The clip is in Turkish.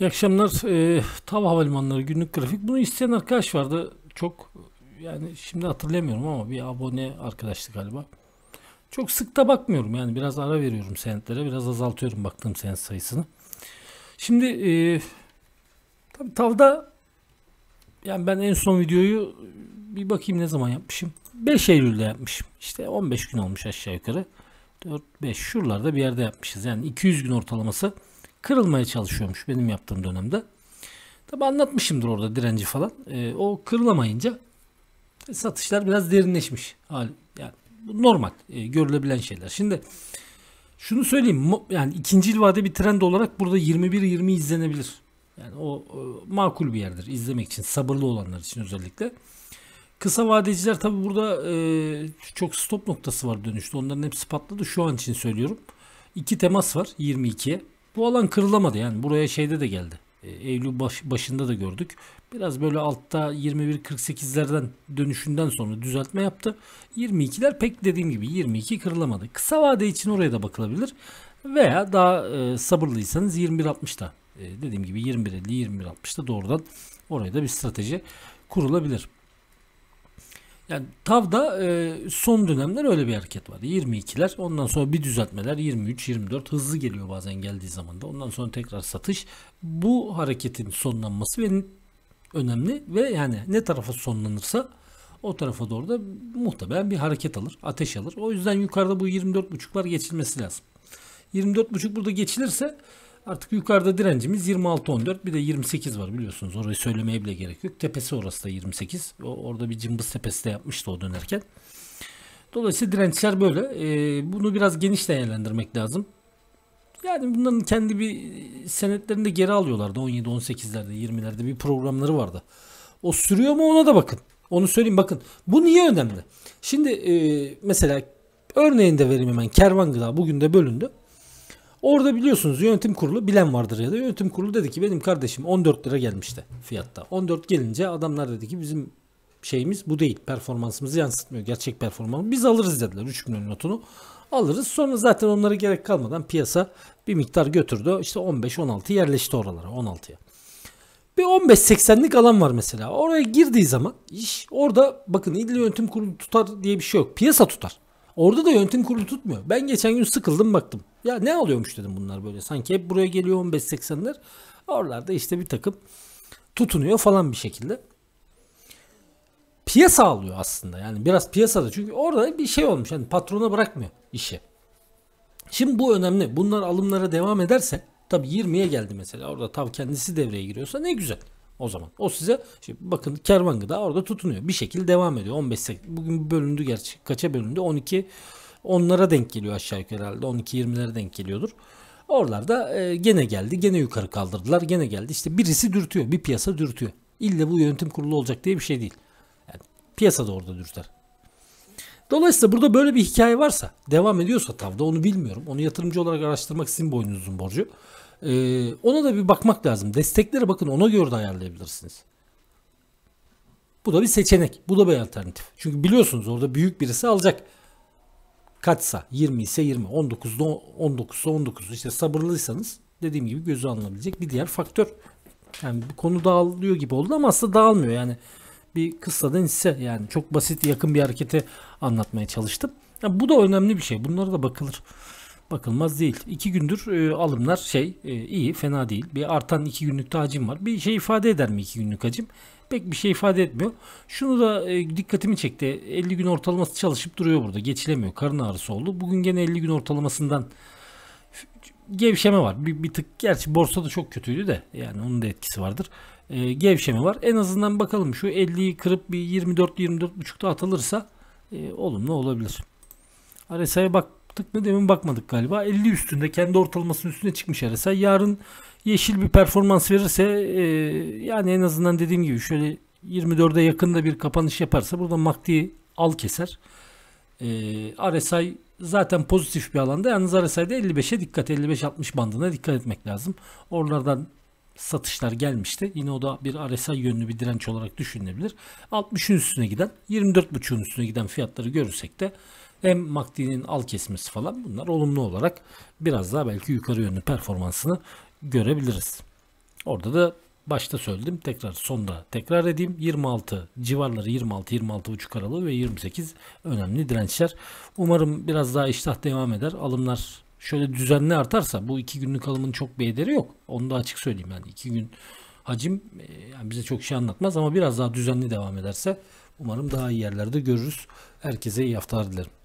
İyi akşamlar. E, Tav Havalimanları günlük grafik. Bunu isteyen arkadaş vardı. Çok yani şimdi hatırlamıyorum ama bir abone arkadaştı galiba. Çok sık da bakmıyorum. Yani biraz ara veriyorum senetlere. Biraz azaltıyorum baktığım senet sayısını. Şimdi e, tabii Tav'da yani ben en son videoyu bir bakayım ne zaman yapmışım. 5 Eylül'de yapmışım. İşte 15 gün olmuş aşağı yukarı. 4-5 şuralarda bir yerde yapmışız. Yani 200 gün ortalaması kırılmaya çalışıyormuş benim yaptığım dönemde. Tabi anlatmışımdır orada direnci falan. E, o kırılamayınca satışlar biraz derinleşmiş. Yani bu normal e, görülebilen şeyler. Şimdi şunu söyleyeyim yani ikinci vade bir trend olarak burada 21-20 izlenebilir. Yani o e, makul bir yerdir izlemek için sabırlı olanlar için özellikle. Kısa vadeciler tabi burada e, çok stop noktası var dönüşte. Onların hepsi patladı. Şu an için söylüyorum. İki temas var 22'ye. Bu alan kırılamadı yani. Buraya şeyde de geldi. E, Eylül baş, başında da gördük. Biraz böyle altta 21.48'lerden dönüşünden sonra düzeltme yaptı. 22'ler pek dediğim gibi 22 kırılamadı. Kısa vade için oraya da bakılabilir. Veya daha e, sabırlıysanız 21.60'da e, dediğim gibi 21.50 21.60'da doğrudan oraya da bir strateji kurulabilir. Yani TAV'da e, son dönemler öyle bir hareket var. 22'ler ondan sonra bir düzeltmeler 23-24 hızlı geliyor bazen geldiği zaman da. Ondan sonra tekrar satış. Bu hareketin sonlanması ve önemli ve yani ne tarafa sonlanırsa o tarafa doğru da muhtemelen bir hareket alır, ateş alır. O yüzden yukarıda bu 24.5'lar geçilmesi lazım. 24.5 burada geçilirse Artık yukarıda direncimiz 26 14, bir de 28 var biliyorsunuz. Orayı söylemeye bile gerek yok. Tepesi orası da 28. orada bir cımbız tepesi de yapmıştı o dönerken. Dolayısıyla dirençler böyle. Ee, bunu biraz geniş değerlendirmek lazım. Yani bunların kendi bir senetlerinde de geri alıyorlardı. 17, 18'lerde, 20'lerde bir programları vardı. O sürüyor mu ona da bakın. Onu söyleyeyim bakın. Bu niye önemli? Şimdi e, mesela örneğinde vereyim hemen. Kervan gıda bugün de bölündü. Orada biliyorsunuz yönetim kurulu bilen vardır ya da yönetim kurulu dedi ki benim kardeşim 14 lira gelmişti fiyatta. 14 gelince adamlar dedi ki bizim şeyimiz bu değil. Performansımızı yansıtmıyor. Gerçek performans. Biz alırız dediler 3 milyon notunu. Alırız. Sonra zaten onlara gerek kalmadan piyasa bir miktar götürdü. İşte 15-16 yerleşti oralara 16'ya. Bir 15-80'lik alan var mesela. Oraya girdiği zaman iş orada bakın il yönetim kurulu tutar diye bir şey yok. Piyasa tutar. Orada da yönetim kurulu tutmuyor. Ben geçen gün sıkıldım baktım. Ya ne alıyormuş dedim bunlar böyle. Sanki hep buraya geliyor 15-80'ler. Oralarda işte bir takım tutunuyor falan bir şekilde. Piyasa alıyor aslında. Yani biraz piyasada. Çünkü orada bir şey olmuş. Yani patrona bırakmıyor işi. Şimdi bu önemli. Bunlar alımlara devam ederse tabi 20'ye geldi mesela. Orada tav kendisi devreye giriyorsa ne güzel. O zaman o size şimdi bakın kervan gıda orada tutunuyor. Bir şekilde devam ediyor. 15 bugün bölündü gerçi. Kaça bölündü? 12 onlara denk geliyor aşağı yukarı herhalde 12-20'lere denk geliyordur. Oralarda e, gene geldi gene yukarı kaldırdılar gene geldi işte birisi dürtüyor bir piyasa dürtüyor. İlle bu yönetim kurulu olacak diye bir şey değil. Yani piyasa da orada dürter. Dolayısıyla burada böyle bir hikaye varsa devam ediyorsa tavda onu bilmiyorum. Onu yatırımcı olarak araştırmak sizin boynunuzun borcu. Ee, ona da bir bakmak lazım. Desteklere bakın ona göre de ayarlayabilirsiniz. Bu da bir seçenek. Bu da bir alternatif. Çünkü biliyorsunuz orada büyük birisi alacak kaçsa 20 ise 20 19 19'sa 19 işte sabırlıysanız dediğim gibi gözü alınabilecek bir diğer faktör. Yani bir konu dağılıyor gibi oldu ama aslında dağılmıyor yani bir kıssadan hisse yani çok basit yakın bir hareketi anlatmaya çalıştım. Yani bu da önemli bir şey bunlara da bakılır bakılmaz değil. İki gündür e, alımlar şey e, iyi fena değil. Bir artan iki günlük hacim var. Bir şey ifade eder mi iki günlük hacim? Pek bir şey ifade etmiyor. Şunu da e, dikkatimi çekti. 50 gün ortalaması çalışıp duruyor burada. Geçilemiyor. Karın ağrısı oldu. Bugün gene 50 gün ortalamasından gevşeme var. Bir, bir tık gerçi borsa da çok kötüydü de yani onun da etkisi vardır. E, gevşeme var. En azından bakalım şu 50'yi kırıp bir 24 24.5'te atılırsa e, olumlu olabilir. RSI'ye bak baktık mı demin bakmadık galiba. 50 üstünde kendi ortalamasının üstüne çıkmış Eresa. Yarın yeşil bir performans verirse e, yani en azından dediğim gibi şöyle 24'e yakında bir kapanış yaparsa burada Makti al keser. E, RSI zaten pozitif bir alanda. Yalnız RSI'de 55'e dikkat 55-60 bandına dikkat etmek lazım. Oralardan satışlar gelmişti. Yine o da bir RSI yönlü bir direnç olarak düşünülebilir. 60'ın üstüne giden 24.5'un üstüne giden fiyatları görürsek de hem MACD'nin al kesmesi falan bunlar olumlu olarak biraz daha belki yukarı yönlü performansını görebiliriz. Orada da başta söyledim tekrar sonda tekrar edeyim 26 civarları 26 26 buçuk aralığı ve 28 önemli dirençler. Umarım biraz daha iştah devam eder. Alımlar şöyle düzenli artarsa bu iki günlük alımın çok bir ederi yok. Onu da açık söyleyeyim yani iki gün hacim e, yani bize çok şey anlatmaz ama biraz daha düzenli devam ederse umarım daha iyi yerlerde görürüz. Herkese iyi haftalar dilerim.